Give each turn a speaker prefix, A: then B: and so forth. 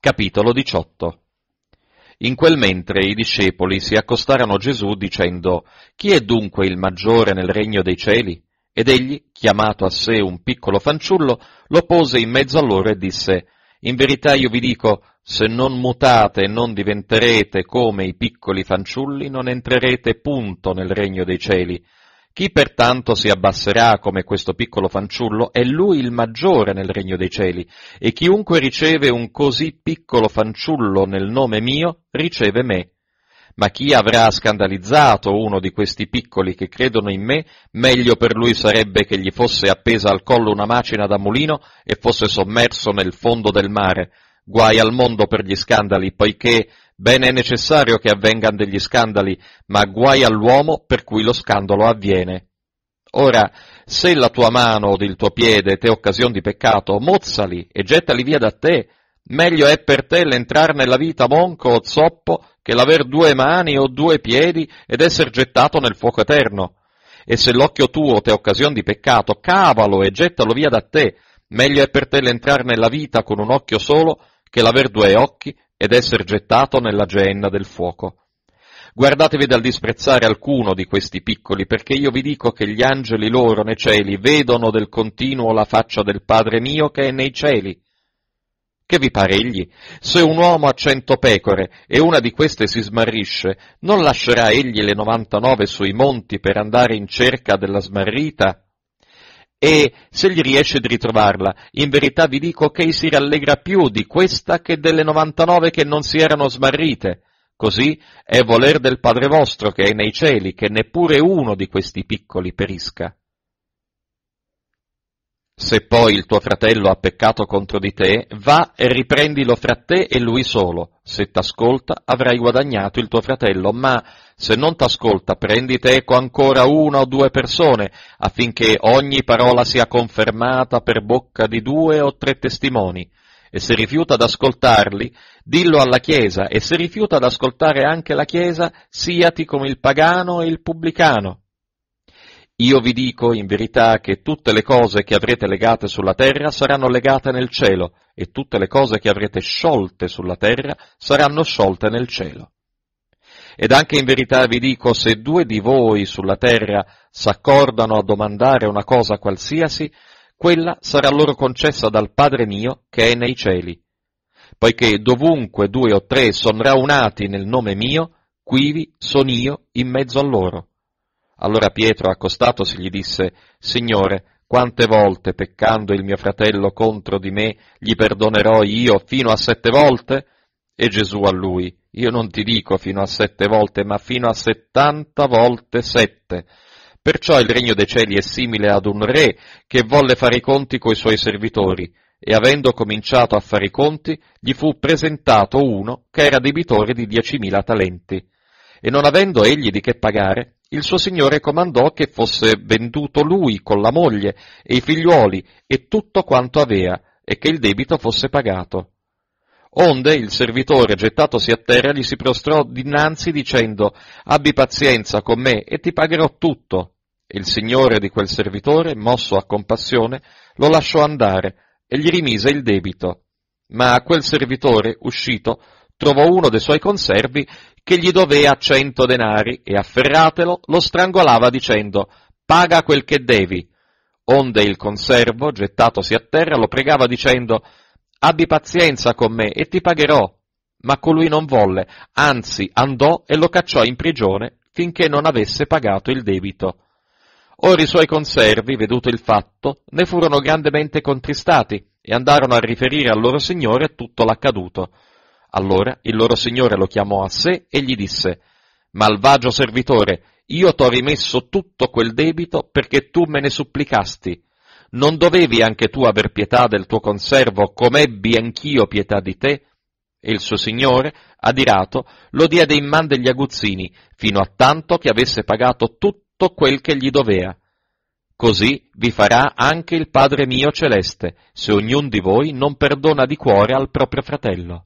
A: Capitolo 18 In quel mentre i discepoli si accostarono a Gesù dicendo, Chi è dunque il maggiore nel regno dei cieli? Ed egli, chiamato a sé un piccolo fanciullo, lo pose in mezzo a loro e disse, In verità io vi dico, se non mutate e non diventerete come i piccoli fanciulli, non entrerete punto nel regno dei cieli. Chi pertanto si abbasserà come questo piccolo fanciullo è lui il maggiore nel regno dei cieli, e chiunque riceve un così piccolo fanciullo nel nome mio riceve me. Ma chi avrà scandalizzato uno di questi piccoli che credono in me, meglio per lui sarebbe che gli fosse appesa al collo una macina da mulino e fosse sommerso nel fondo del mare. Guai al mondo per gli scandali, poiché Bene è necessario che avvengano degli scandali, ma guai all'uomo per cui lo scandalo avviene. Ora, se la tua mano o il tuo piede t'è occasione di peccato, mozzali e gettali via da te. Meglio è per te l'entrar nella vita monco o zoppo che l'aver due mani o due piedi ed essere gettato nel fuoco eterno. E se l'occhio tuo t'è occasione di peccato, cavalo e gettalo via da te. Meglio è per te l'entrar nella vita con un occhio solo che l'aver due occhi ed esser gettato nella geenna del fuoco. Guardatevi dal disprezzare alcuno di questi piccoli, perché io vi dico che gli angeli loro nei cieli vedono del continuo la faccia del Padre mio che è nei cieli. Che vi pare egli? Se un uomo ha cento pecore e una di queste si smarrisce, non lascerà egli le novantanove sui monti per andare in cerca della smarrita? e se gli riesce di ritrovarla. In verità vi dico che si rallegra più di questa che delle 99 che non si erano smarrite. Così è voler del Padre vostro che è nei cieli che neppure uno di questi piccoli perisca. Se poi il tuo fratello ha peccato contro di te, va e riprendilo fra te e lui solo. Se t'ascolta, avrai guadagnato il tuo fratello, ma se non t'ascolta, prendi te eco ancora una o due persone, affinché ogni parola sia confermata per bocca di due o tre testimoni. E se rifiuta d'ascoltarli, dillo alla Chiesa, e se rifiuta d'ascoltare anche la Chiesa, siati come il pagano e il pubblicano. Io vi dico in verità che tutte le cose che avrete legate sulla terra saranno legate nel cielo e tutte le cose che avrete sciolte sulla terra saranno sciolte nel cielo. Ed anche in verità vi dico, se due di voi sulla terra s'accordano a domandare una cosa qualsiasi, quella sarà loro concessa dal Padre mio che è nei cieli. Poiché dovunque due o tre son raunati nel nome mio, quivi son io in mezzo a loro. Allora Pietro, accostatosi, gli disse, Signore, quante volte, peccando il mio fratello contro di me, gli perdonerò io fino a sette volte? E Gesù a lui, io non ti dico fino a sette volte, ma fino a settanta volte sette. Perciò il regno dei cieli è simile ad un re che volle fare i conti coi suoi servitori, e avendo cominciato a fare i conti, gli fu presentato uno che era debitore di diecimila talenti e non avendo egli di che pagare, il suo signore comandò che fosse venduto lui con la moglie e i figliuoli e tutto quanto aveva, e che il debito fosse pagato. Onde il servitore, gettatosi a terra, gli si prostrò dinanzi dicendo, abbi pazienza con me e ti pagherò tutto. il signore di quel servitore, mosso a compassione, lo lasciò andare e gli rimise il debito. Ma a quel servitore, uscito, trovò uno dei suoi conservi che gli dovea cento denari e afferratelo lo strangolava dicendo paga quel che devi. Onde il conservo, gettatosi a terra, lo pregava dicendo abbi pazienza con me e ti pagherò. Ma colui non volle, anzi andò e lo cacciò in prigione finché non avesse pagato il debito. Ora i suoi conservi, veduto il fatto, ne furono grandemente contristati e andarono a riferire al loro signore tutto l'accaduto. Allora il loro signore lo chiamò a sé e gli disse, Malvagio servitore, io t'ho rimesso tutto quel debito perché tu me ne supplicasti. Non dovevi anche tu aver pietà del tuo conservo, com'ebbi anch'io pietà di te? E il suo signore, adirato, lo diede in man degli aguzzini, fino a tanto che avesse pagato tutto quel che gli dovea. Così vi farà anche il Padre mio celeste, se ognun di voi non perdona di cuore al proprio fratello.